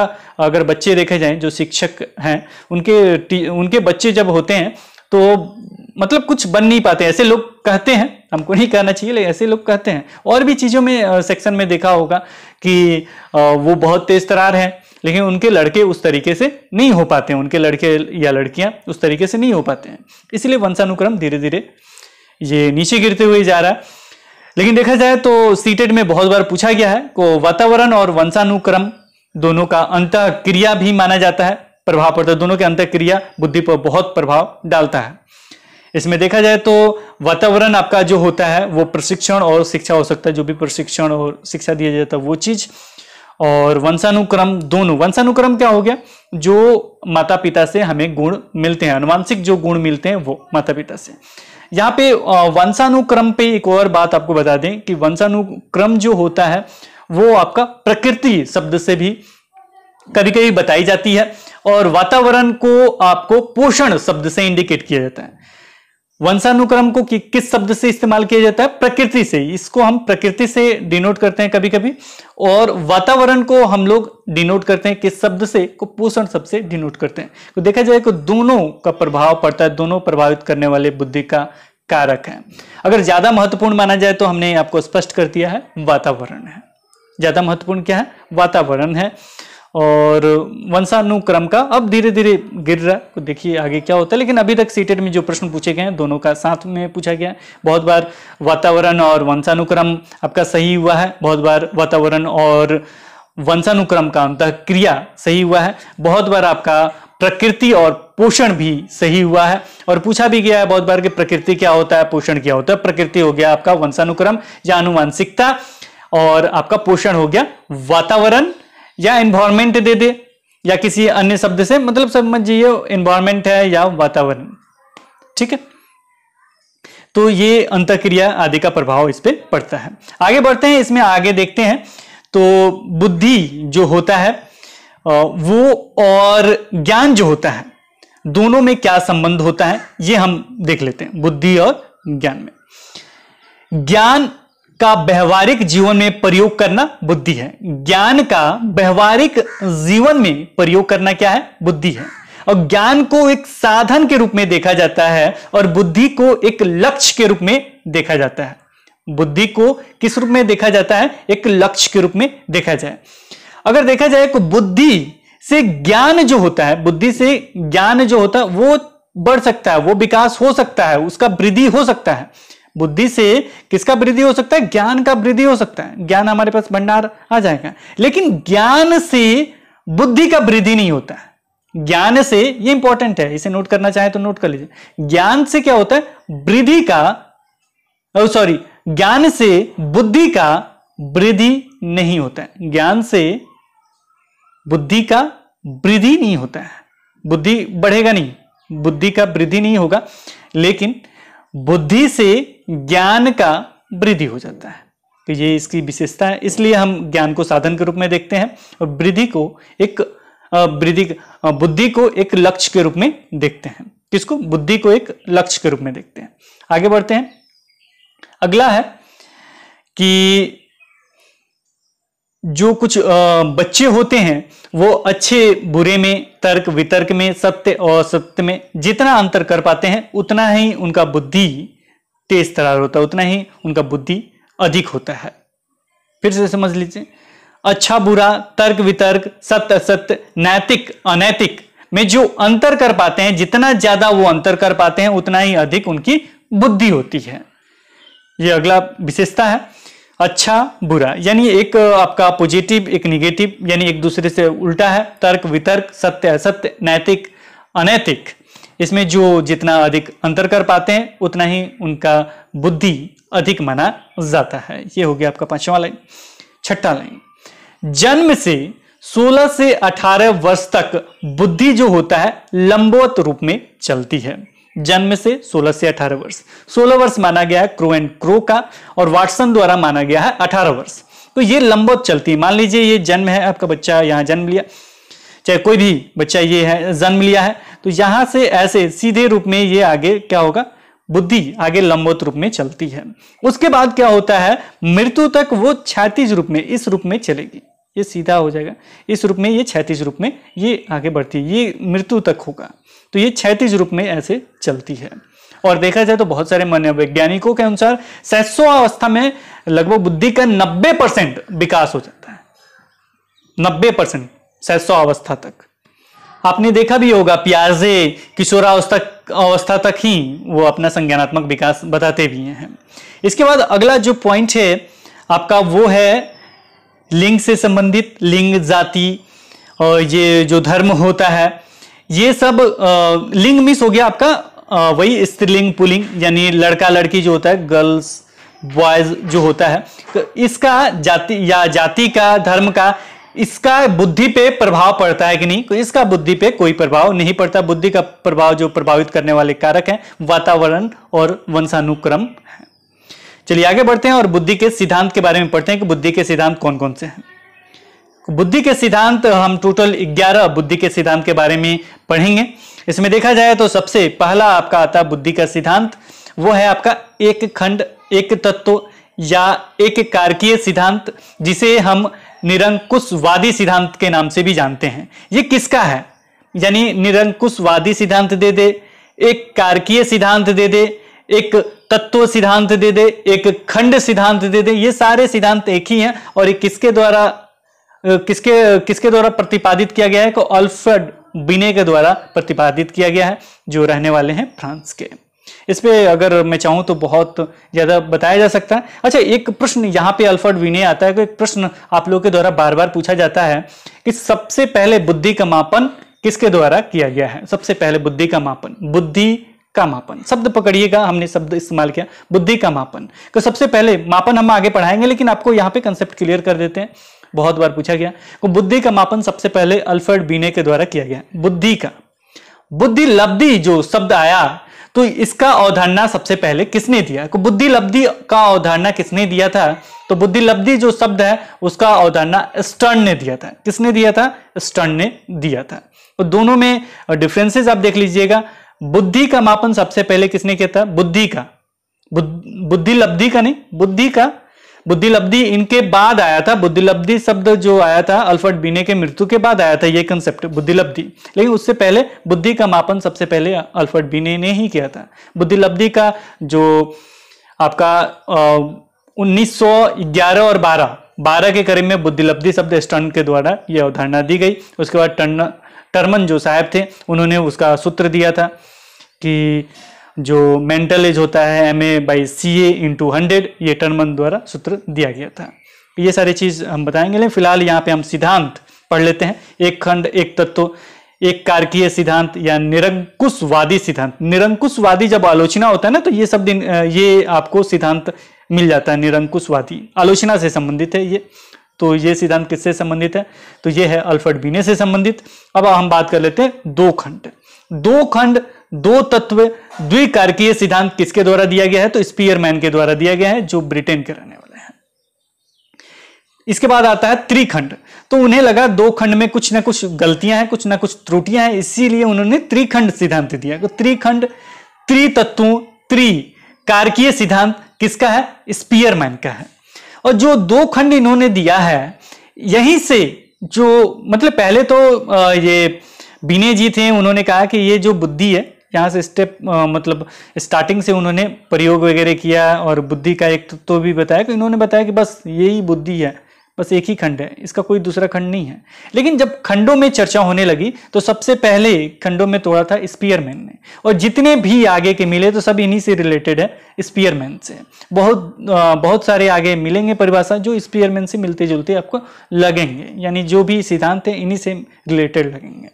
अगर बच्चे देखे जाएं जो शिक्षक हैं उनके उनके बच्चे जब होते हैं तो मतलब कुछ बन नहीं पाते ऐसे लोग कहते हैं हमको नहीं कहना चाहिए लेकिन ऐसे लोग कहते हैं और भी चीज़ों में सेक्शन में देखा होगा कि वो बहुत तेज तरार है लेकिन उनके लड़के उस तरीके से नहीं हो पाते हैं उनके लड़के या लड़कियां उस तरीके से नहीं हो पाते हैं इसलिए वंशानुक्रम धीरे धीरे ये नीचे गिरते हुए जा रहा है लेकिन देखा जाए तो सीटेट में बहुत बार पूछा गया है को वातावरण और वंशानुक्रम दोनों का अंत क्रिया भी माना जाता है प्रभाव पड़ता तो है दोनों के अंत क्रिया बुद्धि पर बहुत प्रभाव डालता है इसमें देखा जाए तो वातावरण आपका जो होता है वो प्रशिक्षण और शिक्षा हो सकता है जो भी प्रशिक्षण और शिक्षा दिया जाता है वो चीज़ और वंशानुक्रम दोनों वंशानुक्रम क्या हो गया जो माता पिता से हमें गुण मिलते हैं अनुवांशिक जो गुण मिलते हैं वो माता पिता से यहाँ पे वंशानुक्रम पे एक और बात आपको बता दें कि वंशानुक्रम जो होता है वो आपका प्रकृति शब्द से भी कभी कभी बताई जाती है और वातावरण को आपको पोषण शब्द से इंडिकेट किया जाता है वंशानुक्रम को कि, किस शब्द से इस्तेमाल किया जाता है प्रकृति से इसको हम प्रकृति से डिनोट करते हैं कभी कभी और वातावरण को हम लोग डिनोट करते हैं किस शब्द से को पोषण शब्द से डिनोट करते हैं तो देखा जाए कि दोनों का प्रभाव पड़ता है दोनों प्रभावित करने वाले बुद्धि का कारक है अगर ज्यादा महत्वपूर्ण माना जाए तो हमने आपको स्पष्ट कर दिया है वातावरण है ज्यादा महत्वपूर्ण क्या है वातावरण है और वंशानुक्रम का अब धीरे धीरे गिर रहा है तो देखिए आगे क्या होता है लेकिन अभी तक सीटेड में जो प्रश्न पूछे गए हैं दोनों का साथ में पूछा गया है बहुत बार वातावरण और वंशानुक्रम आपका सही हुआ है बहुत बार वातावरण और वंशानुक्रम का अंत क्रिया सही हुआ है बहुत बार आपका प्रकृति और पोषण भी सही हुआ है और पूछा भी गया है बहुत बार कि प्रकृति क्या होता है पोषण क्या होता है प्रकृति हो गया आपका वंशानुक्रम या अनुवांशिकता और आपका पोषण हो गया वातावरण या इन्वायरमेंट दे दे या किसी अन्य शब्द से मतलब समझिए इन्वायरमेंट है या वातावरण ठीक है तो ये अंतक्रिया आदि का प्रभाव इस पर पड़ता है आगे बढ़ते हैं इसमें आगे देखते हैं तो बुद्धि जो होता है वो और ज्ञान जो होता है दोनों में क्या संबंध होता है ये हम देख लेते हैं बुद्धि और ज्ञान में ज्ञान का व्यवहारिक जीवन में प्रयोग करना बुद्धि है ज्ञान का व्यवहारिक जीवन में प्रयोग करना क्या है बुद्धि है और ज्ञान को एक साधन के रूप में देखा जाता है और बुद्धि को एक लक्ष्य के रूप में देखा जाता है बुद्धि को किस रूप में देखा जाता है एक लक्ष्य के रूप में देखा जाए अगर देखा जाए तो बुद्धि से ज्ञान जो होता है बुद्धि से ज्ञान जो होता है वो बढ़ सकता है वो विकास हो सकता है उसका वृद्धि हो सकता है बुद्धि से किसका वृद्धि हो सकता है ज्ञान का वृद्धि हो सकता है ज्ञान हमारे पास भंडार आ जाएगा लेकिन ज्ञान से बुद्धि का वृद्धि नहीं होता है ज्ञान से ये इंपॉर्टेंट है इसे नोट करना चाहे तो नोट कर लीजिए ज्ञान से क्या होता है वृद्धि का सॉरी ज्ञान से बुद्धि का वृद्धि नहीं होता है ज्ञान से बुद्धि का वृद्धि नहीं होता है बुद्धि बढ़ेगा नहीं बुद्धि का वृद्धि नहीं होगा लेकिन बुद्धि से ज्ञान का वृद्धि हो जाता है तो ये इसकी विशेषता है इसलिए हम ज्ञान को साधन के रूप में देखते हैं और वृद्धि को एक वृद्धि बुद्धि को एक लक्ष्य के रूप में देखते हैं किसको बुद्धि को एक लक्ष्य के रूप में देखते हैं आगे बढ़ते हैं अगला है कि जो कुछ बच्चे होते हैं वो अच्छे बुरे में तर्क वितर्क में सत्य और सत्य में जितना अंतर कर पाते हैं उतना ही उनका बुद्धि तेज तरार होता है उतना ही उनका बुद्धि अधिक होता है फिर से समझ लीजिए अच्छा बुरा तर्क वितर्क सत्य असत्य नैतिक अनैतिक में जो अंतर कर पाते हैं जितना ज्यादा वो अंतर कर पाते हैं उतना ही अधिक उनकी बुद्धि होती है ये अगला विशेषता है अच्छा बुरा यानी एक आपका पॉजिटिव एक निगेटिव यानी एक दूसरे से उल्टा है तर्क वितर्क सत्य असत्य नैतिक अनैतिक इसमें जो जितना अधिक अंतर कर पाते हैं उतना ही उनका बुद्धि अधिक माना जाता है ये हो गया आपका पांचवा लाइन छठा लाइन जन्म से 16 से 18 वर्ष तक बुद्धि जो होता है लंबवत रूप में चलती है जन्म से 16 से 18 वर्ष 16 वर्ष माना गया है क्रो एंड क्रो का और वाटसन द्वारा माना गया है 18 वर्ष तो ये लंबोत चलती है मान लीजिए ये जन्म है आपका बच्चा यहाँ जन्म लिया चाहे कोई भी बच्चा ये है जन्म लिया है तो यहां से ऐसे सीधे रूप में ये आगे क्या होगा बुद्धि आगे लंबोत रूप में चलती है उसके बाद क्या होता है मृत्यु तक वो छातीज रूप में इस रूप में चलेगी ये सीधा हो जाएगा इस रूप में ये क्षैतिज रूप में ये आगे बढ़ती है ये मृत्यु तक होगा तो ये क्षैतिज रूप में ऐसे चलती है और देखा जाए तो बहुत सारे मनोवैज्ञानिकों के अनुसार सैसो अवस्था में लगभग बुद्धि का नब्बे परसेंट विकास हो जाता है नब्बे परसेंट सैसो अवस्था तक आपने देखा भी होगा प्याजे किशोरावस्था अवस्था तक ही वो अपना संज्ञानात्मक विकास बताते भी हैं इसके बाद अगला जो पॉइंट है आपका वो है लिंग से संबंधित लिंग जाति और ये जो धर्म होता है ये सब लिंग मिस हो गया आपका वही स्त्रीलिंग पुलिंग यानी लड़का लड़की जो होता है गर्ल्स बॉयज जो होता है तो इसका जाति या जाति का धर्म का इसका बुद्धि पे प्रभाव पड़ता है कि नहीं तो इसका बुद्धि पे कोई प्रभाव नहीं पड़ता बुद्धि का प्रभाव जो प्रभावित करने वाले कारक हैं वातावरण और वंशानुक्रम चलिए आगे बढ़ते हैं और बुद्धि के सिद्धांत के बारे में पढ़ते हैं कि बुद्धि के सिद्धांत कौन कौन से हैं बुद्धि के सिद्धांत हम टोटल 11 बुद्धि के सिद्धांत के बारे में पढ़ेंगे इसमें देखा जाए तो सबसे पहला आपका आता बुद्धि का सिद्धांत वो है आपका एक खंड एक तत्व या एक कारकीय सिद्धांत जिसे हम निरंकुशवादी सिद्धांत के नाम से भी जानते हैं ये किसका है यानी निरंकुशवादी सिद्धांत दे दे एक कारकीय सिद्धांत दे दे एक तत्व सिद्धांत दे दे एक खंड सिद्धांत दे दे ये सारे सिद्धांत एक ही हैं और ये किसके द्वारा किसके किसके द्वारा प्रतिपादित किया गया है को अल्फ्रेड बिने के द्वारा प्रतिपादित किया गया है जो रहने वाले हैं फ्रांस के इस पर अगर मैं चाहूँ तो बहुत ज़्यादा बताया जा सकता है अच्छा एक प्रश्न यहाँ पे अल्फर्ड विने आता है एक प्रश्न आप लोगों के द्वारा बार बार पूछा जाता है कि सबसे पहले बुद्धि का मापन किसके द्वारा किया गया है सबसे पहले बुद्धि का मापन बुद्धि का मापन शब्द पकड़िएगा हमने शब्द इस्तेमाल किया बुद्धि का मापन तो सबसे पहले मापन हम आगे पढ़ाएंगे लेकिन आपको यहाँ पे कंसेप्ट क्लियर कर देते हैं बहुत बार पूछा गया तो बुद्धि का मापन सबसे पहले अल्फर्ड बीने के द्वारा किया गया बुद्धि का बुद्धि लब्धि जो शब्द आया तो इसका अवधारणा सबसे पहले किसने दिया को तो बुद्धि लब्धि का अवधारणा किसने दिया था तो बुद्धि लब्धि जो शब्द है उसका अवधारणा स्टर्न ने दिया था किसने दिया था स्टर्न ने दिया था तो दोनों में डिफरेंसेस आप देख लीजिएगा बुद्धि का मापन सबसे पहले किसने किया था बुद्धि का बुद्धि लब्धि का नहीं बुद्धि का बुद्धि लब्धि इनके बाद आया था बुद्धि लब्धि शब्द जो आया था अल्फर्ट बीने के मृत्यु के बाद आया था ये कंसेप्ट बुद्धि लब्धि लेकिन उससे पहले बुद्धि का मापन सबसे पहले अल्फर्ट बीने ने ही किया था बुद्धि लब्धि का जो आपका उन्नीस और बारह बारह के करीब में बुद्धिलब्धि शब्द स्टन के द्वारा यह अवधारणा दी गई उसके बाद टन टर्मन जो साहब थे उन्होंने उसका सूत्र दिया था कि जो मेंटल एज होता है M A by C A into hundred ये टर्मन द्वारा सूत्र दिया गया था ये सारी चीज़ हम बताएंगे लेकिन फिलहाल यहाँ पे हम सिद्धांत पढ़ लेते हैं एक खंड एक तत्व एक कारकीय सिद्धांत या निरंकुशवादी सिद्धांत निरंकुशवादी जब आलोचना होता है ना तो ये सब दिन ये आपको सिद्धांत मिल जाता है निरंकुशवादी आलोचना से संबंधित है ये तो ये सिद्धांत किससे संबंधित है तो ये है अल्फर्ट बीने से संबंधित अब हम बात कर लेते हैं दो खंड दो खंड दो तत्व द्विकारकीय सिद्धांत किसके द्वारा दिया गया है तो स्पीयरमैन के द्वारा दिया गया है जो ब्रिटेन के रहने वाले हैं इसके बाद आता है त्रिखंड तो उन्हें लगा दो खंड में कुछ ना कुछ गलतियां हैं कुछ ना कुछ त्रुटियां हैं इसीलिए उन्होंने त्रिखंड सिद्धांत दिया तो त्रिखंड तत्वों त्रि कारकीय सिद्धांत किसका है स्पीयरमैन का है और जो दो खंड इन्होंने दिया है यहीं से जो मतलब पहले तो ये बीने जी थे उन्होंने कहा कि ये जो बुद्धि है यहाँ से स्टेप मतलब स्टार्टिंग से उन्होंने प्रयोग वगैरह किया और बुद्धि का एक तत्व तो, तो भी बताया कि इन्होंने बताया कि बस यही बुद्धि है बस एक ही खंड है इसका कोई दूसरा खंड नहीं है लेकिन जब खंडों में चर्चा होने लगी तो सबसे पहले खंडों में तोड़ा था स्पीयरमैन ने और जितने भी आगे के मिले तो सब इन्हीं से रिलेटेड है स्पीयरमैन से बहुत बहुत सारे आगे मिलेंगे परिभाषा जो स्पीयरमैन से मिलते जुलते आपको लगेंगे यानी जो भी सिद्धांत है इन्हीं से रिलेटेड लगेंगे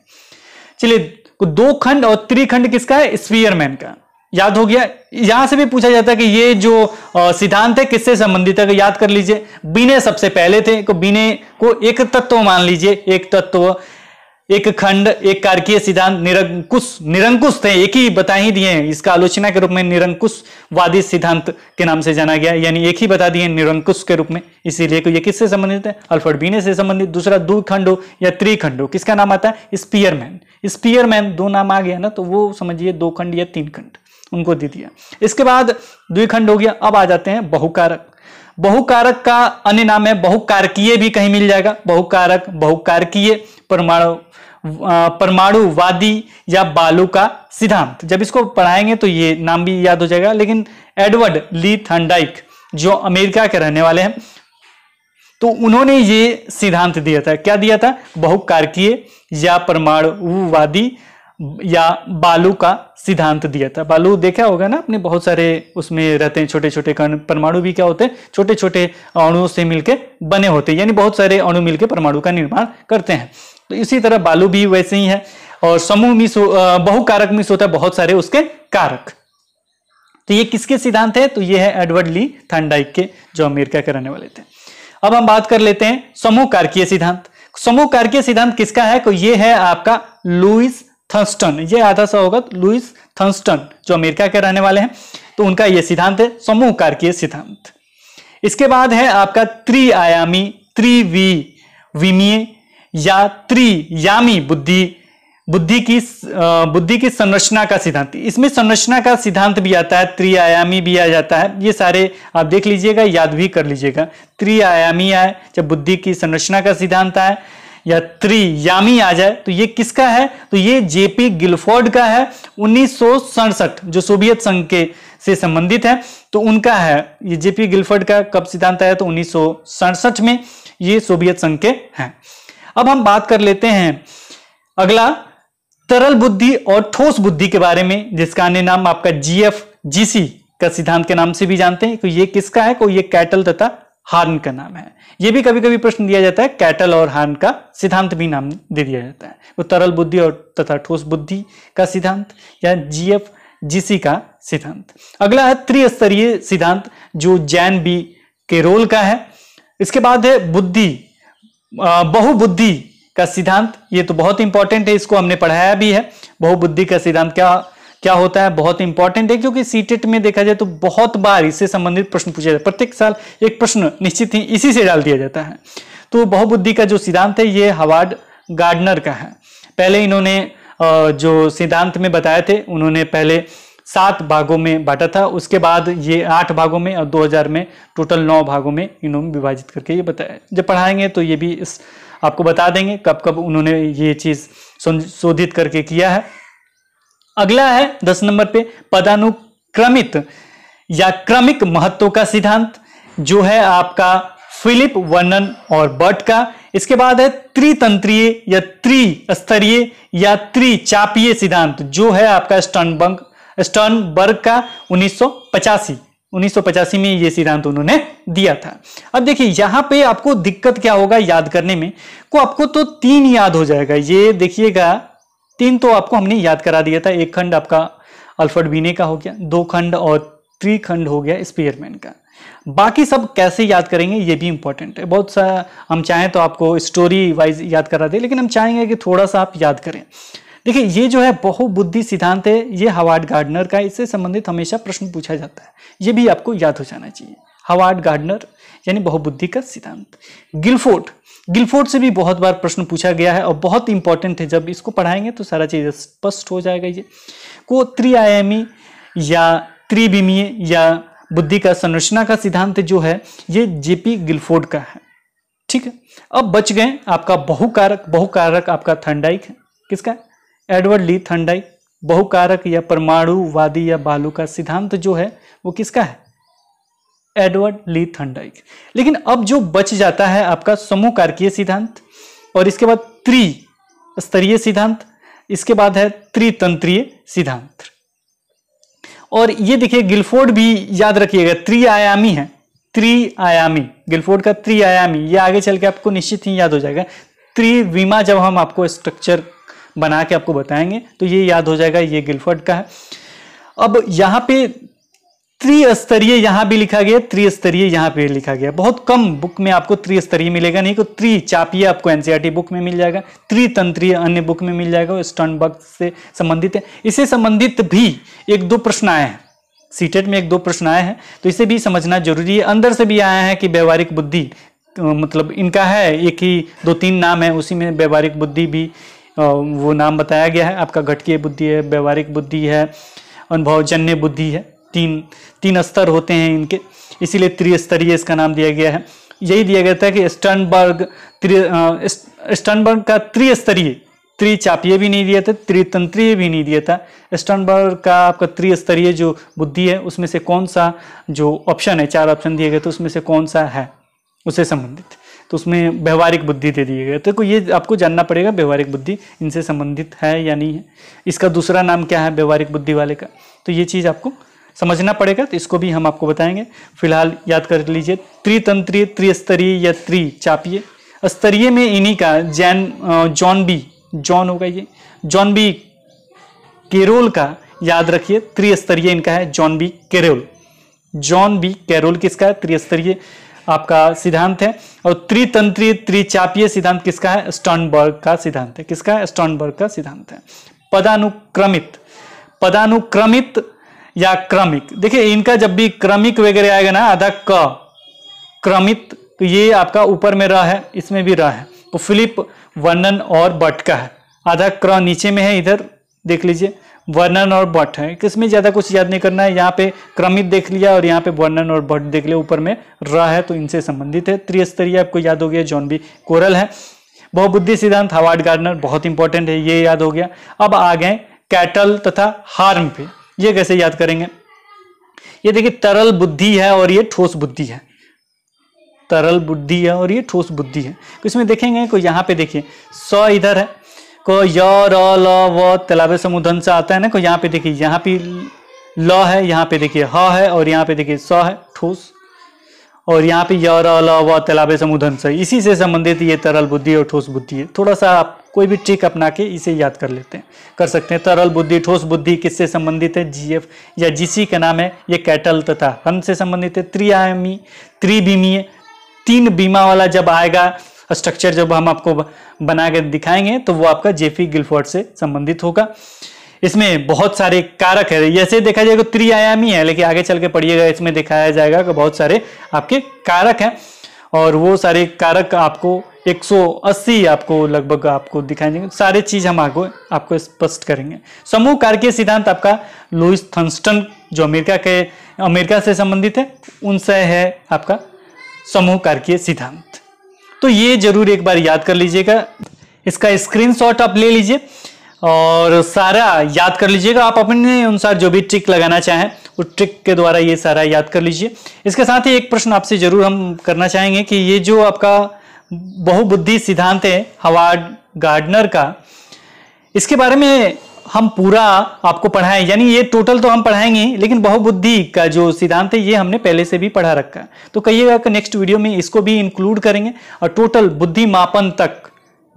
चलिए तो दो खंड और त्रिखंड किसका है स्पीयरमैन का याद हो गया यहां से भी पूछा जाता है कि ये जो सिद्धांत है किससे संबंधित है याद कर लीजिए बीने सबसे पहले थे को तो बीने को एक तत्व मान लीजिए एक तत्व एक खंड एक कारकीय सिद्धांत निरंकुश निरंकुश थे एक ही बता ही दिए इसका आलोचना के रूप में निरंकुश वादी सिद्धांत के नाम से जाना गया यानी एक ही बता दिए निरंकुश के रूप में इसीलिए ये किससे संबंधित है अल्फर्ड बीने से संबंधित दूसरा दो खंड हो या त्रिखंड हो किसका नाम आता है स्पीयरमैन स्पीयरमैन दो नाम आ गया ना तो वो समझिए दो खंड या तीन खंड उनको दे दिया इसके बाद द्विखंड हो गया अब आ जाते हैं बहुकारक बहुकारक का अन्य नाम है बहुकारकीय भी कहीं मिल जाएगा बहुकारक बहुकारकीय परमाणु परमाणुवादी या बालू का सिद्धांत जब इसको पढ़ाएंगे तो ये नाम भी याद हो जाएगा लेकिन एडवर्ड ली थंडाइक जो अमेरिका के रहने वाले हैं तो उन्होंने ये सिद्धांत दिया था क्या दिया था बहुकारकीय या परमाणुवादी या बालू का सिद्धांत दिया था बालू देखा होगा ना अपने बहुत सारे उसमें रहते हैं छोटे छोटे कण परमाणु भी क्या होते हैं छोटे छोटे अणुओं से मिलकर बने होते हैं यानी बहुत सारे अणु मिलकर परमाणु का निर्माण करते हैं तो इसी तरह बालू भी वैसे ही है और समूह मिस बहुकारक मिस होता है बहुत सारे उसके कारक तो ये किसके सिद्धांत है तो ये है एडवर्ड ली थंडाइक के जो अमेरिका के रहने वाले थे अब हम बात कर लेते हैं समूह कारकीय सिद्धांत समूह कारकीय सिद्धांत किसका है तो ये है आपका लुइस थर्स्टन ये आधा सा होगा लुइस थर्स्टन जो अमेरिका के रहने वाले हैं तो उनका ये सिद्धांत है समूह कार्कीय सिद्धांत इसके बाद है आपका त्रिआयामी त्रिवी विमीय या त्रियामी बुद्धि बुद्धि की बुद्धि की संरचना का सिद्धांत इसमें संरचना का सिद्धांत भी आता है त्रिआयामी भी आ जाता है ये सारे आप देख लीजिएगा याद भी कर लीजिएगा त्रिआयामी आए जब बुद्धि की संरचना का सिद्धांत आए या त्री यामी आ जाए तो ये किसका है तो ये जेपी गिलफोर्ड का है उन्नीस जो सोवियत संघ के से संबंधित है तो उनका है ये जेपी गिलफोर्ड का कब सिद्धांत आया तो उन्नीस में ये सोवियत संघ के हैं अब हम बात कर लेते हैं अगला तरल बुद्धि और ठोस बुद्धि के बारे में जिसका अन्य नाम आपका जीएफ जीसी का सिद्धांत के नाम से भी जानते हैं कि तो ये किसका है कोई ये कैटल तथा हार्न का नाम है यह भी कभी कभी प्रश्न दिया जाता है कैटल और हार्न का सिद्धांत भी नाम दे दिया जाता है वो तरल बुद्धि और तथा ठोस बुद्धि का सिद्धांत या जीएफ जीसी का सिद्धांत अगला है त्रिस्तरीय सिद्धांत जो जैन बी के रोल का है इसके बाद है बुद्धि बहुबुद्धि का सिद्धांत ये तो बहुत इंपॉर्टेंट है इसको हमने पढ़ाया भी है बहुबुद्धि का सिद्धांत क्या क्या होता है बहुत इंपॉर्टेंट है क्योंकि सीटेट e में देखा जाए तो बहुत बार इससे संबंधित प्रश्न पूछा जाता है प्रत्येक साल एक प्रश्न निश्चित ही इसी से डाल दिया जाता है तो बहुबुद्धि का जो सिद्धांत है ये हवार्ड गार्डनर का है पहले इन्होंने जो सिद्धांत में बताए थे उन्होंने पहले सात भागों में बांटा था उसके बाद ये आठ भागों में और 2000 में टोटल नौ भागों में इन्होंने विभाजित करके ये बताया जब पढ़ाएंगे तो ये भी इस आपको बता देंगे कब कब उन्होंने ये चीज़ शोधित करके किया है अगला है दस नंबर पे पदानुक्रमित या क्रमिक महत्व का सिद्धांत जो है आपका फिलिप वर्णन और बर्ट का इसके बाद है त्रितंत्रीय या त्रिस्तरीय या त्रिचापीय सिद्धांत जो है आपका स्टर्नबर्ग स्टर्नबर्ग का उन्नीस 1985 में ये सिद्धांत उन्होंने दिया था अब देखिए यहां पे आपको दिक्कत क्या होगा याद करने में को आपको तो तीन याद हो जाएगा ये देखिएगा तीन तो आपको हमने याद करा दिया था एक खंड आपका अल्फर्ड बीने का हो गया दो खंड और त्रिखंड हो गया स्पीयरमैन का बाकी सब कैसे याद करेंगे ये भी इंपॉर्टेंट है बहुत सा हम चाहें तो आपको स्टोरी वाइज याद करा दें लेकिन हम चाहेंगे कि थोड़ा सा आप याद करें देखिए ये जो है बहुबुद्धि सिद्धांत है ये हवार्ड गार्डनर का इससे संबंधित हमेशा प्रश्न पूछा जाता है ये भी आपको याद हो जाना चाहिए हवार्ड गार्डनर यानी बहुबुद्धि का सिद्धांत गिलफोर्ड गिलफोर्ड से भी बहुत बार प्रश्न पूछा गया है और बहुत इंपॉर्टेंट है जब इसको पढ़ाएंगे तो सारा चीज़ स्पष्ट हो जाएगा ये को त्रिआयामी या त्रिविमीय या बुद्धि का संरचना का सिद्धांत जो है ये जेपी गिलफोर्ड का है ठीक है अब बच गए आपका बहुकारक बहुकारक आपका थंडाइक है किसका एडवर्ड ली थंडाइक बहुकारक या परमाणुवादी या बालू का सिद्धांत जो है वो किसका है एडवर्ड ली थंडाइक लेकिन अब जो बच जाता है आपका समूह कार्कीय सिद्धांत और इसके बाद त्रि स्तरीय सिद्धांत इसके बाद है त्रितंत्रीय सिद्धांत और ये देखिए गिलफोर्ड भी याद रखिएगा त्रिआयामी है त्रिआयामी गिलफोर्ड का त्रिआयामी ये आगे चल के आपको निश्चित ही याद हो जाएगा त्रिवीमा जब हम आपको स्ट्रक्चर बना के आपको बताएंगे तो ये याद हो जाएगा ये गिलफोर्ड का है अब यहाँ पे त्रिस्तरीय यहाँ भी लिखा गया त्रिस्तरीय यहाँ पे लिखा गया बहुत कम बुक में आपको त्रिस्तरीय मिलेगा नहीं तो त्रि चापिया आपको एनसीईआरटी बुक e में मिल जाएगा त्रितंत्रीय अन्य बुक में मिल जाएगा स्टन बग से संबंधित है इससे संबंधित भी एक दो प्रश्न आए हैं सीटेट e में एक दो प्रश्न आए हैं तो इसे भी समझना जरूरी है अंदर से भी आया है कि व्यवहारिक बुद्धि तो मतलब इनका है एक ही दो तीन नाम है उसी में व्यवहारिक बुद्धि भी वो नाम बताया गया है आपका घटकीय बुद्धि है व्यवहारिक बुद्धि है अनुभवजन्य बुद्धि है तीन तीन स्तर होते हैं इनके इसीलिए त्रिस्तरीय इसका नाम दिया गया है यही दिया गया था कि स्टर्नबर्ग त्रि स्टर्नबर्ग का त्रिस्तरीय त्रिचापीय भी नहीं दिया था त्रितंत्रीय भी नहीं दिया था स्टर्नबर्ग का आपका त्रिस्तरीय जो बुद्धि है उसमें से कौन सा जो ऑप्शन है चार ऑप्शन दिए गए थे तो उसमें से कौन सा है उससे संबंधित तो उसमें व्यवहारिक बुद्धि दे दिए गए तो ये आपको जानना पड़ेगा व्यवहारिक बुद्धि इनसे संबंधित है या नहीं है इसका दूसरा नाम क्या है व्यवहारिक बुद्धि वाले का तो ये चीज़ आपको समझना पड़ेगा तो इसको भी हम आपको बताएंगे फिलहाल याद कर लीजिए त्रितंत्रीय त्रिस्तरीय या त्रिचापीय स्तरीय में इन्हीं का जैन जॉन बी जॉन होगा ये जॉन बी केरोल का याद रखिए त्रिस्तरीय इनका है John B Carroll John B Carroll किसका है त्रिस्तरीय आपका सिद्धांत है और त्रितंत्रीय त्रिचापीय सिद्धांत किसका है स्टॉनबर्ग का सिद्धांत है किसका है स्टॉनबर्ग का सिद्धांत है पदानुक्रमित पदानुक्रमित या क्रमिक देखिए इनका जब भी क्रमिक वगैरह आएगा ना आधा क क्रमित तो ये आपका ऊपर में र है इसमें भी र है तो फिलिप वर्णन और बट का है आधा क्र नीचे में है इधर देख लीजिए वर्णन और बट है किसमें ज़्यादा कुछ याद नहीं करना है यहाँ पे क्रमित देख लिया और यहाँ पे वर्णन और बट देख लिया ऊपर में र है तो इनसे संबंधित है त्रिस्तरीय आपको याद हो गया जॉन बी कोरल है बहुबुद्धि सिद्धांत हवाड गार्डनर बहुत इंपॉर्टेंट है ये याद हो गया अब आ गए कैटल तथा हार्म पे ये कैसे याद करेंगे ये देखिए तरल बुद्धि है और ये ठोस बुद्धि है तरल बुद्धि है और ये ठोस बुद्धि है तो इसमें देखेंगे को यहाँ पे देखिए स इधर है को य र ल व तलाबे समुधन से आता है ना को यहाँ पे देखिए यहाँ पे ल है यहाँ पे देखिए ह है और यहाँ पे देखिए स है ठोस और यहाँ पे यौरा व तलाबे समुधन से इसी से संबंधित ये तरल बुद्धि और ठोस बुद्धि है थोड़ा सा आप कोई भी ट्रिक अपना के इसे याद कर लेते हैं कर सकते हैं तरल बुद्धि ठोस बुद्धि किससे संबंधित है जीएफ या जीसी का नाम है ये कैटल तथा हन से संबंधित है त्रियामी त्रिबीमी तीन बीमा वाला जब आएगा स्ट्रक्चर जब हम आपको बना के दिखाएंगे तो वो आपका जेफी गिलफोर्ड से संबंधित होगा इसमें बहुत सारे कारक है जैसे देखा जाएगा त्रिआयामी है लेकिन आगे चल के पढ़िएगा इसमें दिखाया जाएगा कि बहुत सारे आपके कारक हैं और वो सारे कारक आपको 180 आपको लगभग आपको दिखाएंगे सारे चीज हम आपको आपको स्पष्ट करेंगे समूह कार्य सिद्धांत आपका लुइस थन्स्टन जो अमेरिका के अमेरिका से संबंधित है उनसे है आपका समूह कार्य सिद्धांत तो ये जरूर एक बार याद कर लीजिएगा इसका स्क्रीनशॉट आप ले लीजिए और सारा याद कर लीजिएगा आप अपने अनुसार जो भी ट्रिक लगाना चाहें उस ट्रिक के द्वारा ये सारा याद कर लीजिए इसके साथ ही एक प्रश्न आपसे ज़रूर हम करना चाहेंगे कि ये जो आपका बहुबुद्धि सिद्धांत है हवार्ड गार्डनर का इसके बारे में हम पूरा आपको पढ़ाएं यानी ये टोटल तो हम पढ़ाएंगे लेकिन बहुबुद्धि का जो सिद्धांत है ये हमने पहले से भी पढ़ा रखा है तो कहिएगा कि नेक्स्ट वीडियो में इसको भी इंक्लूड करेंगे और टोटल बुद्धि मापन तक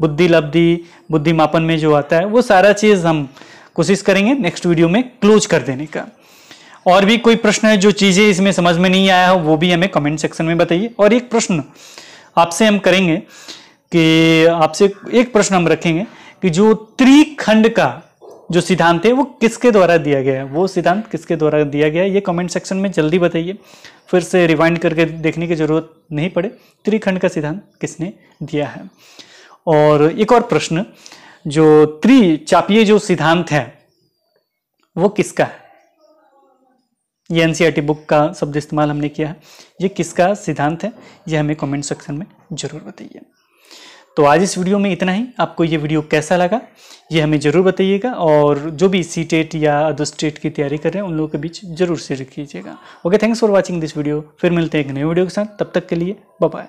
बुद्धि लब्धि बुद्धि मापन में जो आता है वो सारा चीज़ हम कोशिश करेंगे नेक्स्ट वीडियो में क्लोज कर देने का और भी कोई प्रश्न है जो चीज़ें इसमें समझ में नहीं आया हो वो भी हमें कमेंट सेक्शन में बताइए और एक प्रश्न आपसे हम करेंगे कि आपसे एक प्रश्न हम रखेंगे कि जो त्रिखंड का जो सिद्धांत है वो किसके द्वारा दिया गया है वो सिद्धांत किसके द्वारा दिया गया है ये कमेंट सेक्शन में जल्दी बताइए फिर से रिवाइंड करके देखने की जरूरत नहीं पड़े त्रिखंड का सिद्धांत किसने दिया है और एक और प्रश्न जो त्रिचापीय जो सिद्धांत है वो किसका है ये एनसीईआरटी बुक e का शब्द इस्तेमाल हमने किया है ये किसका सिद्धांत है ये हमें कमेंट सेक्शन में ज़रूर बताइए तो आज इस वीडियो में इतना ही आपको ये वीडियो कैसा लगा ये हमें ज़रूर बताइएगा और जो भी सी टेट e या अदर स्टेट की तैयारी कर रहे हैं उन लोगों के बीच जरूर शेयर कीजिएगा okay thanks for watching this video फिर मिलते हैं एक नए वीडियो के साथ तब तक के लिए बाय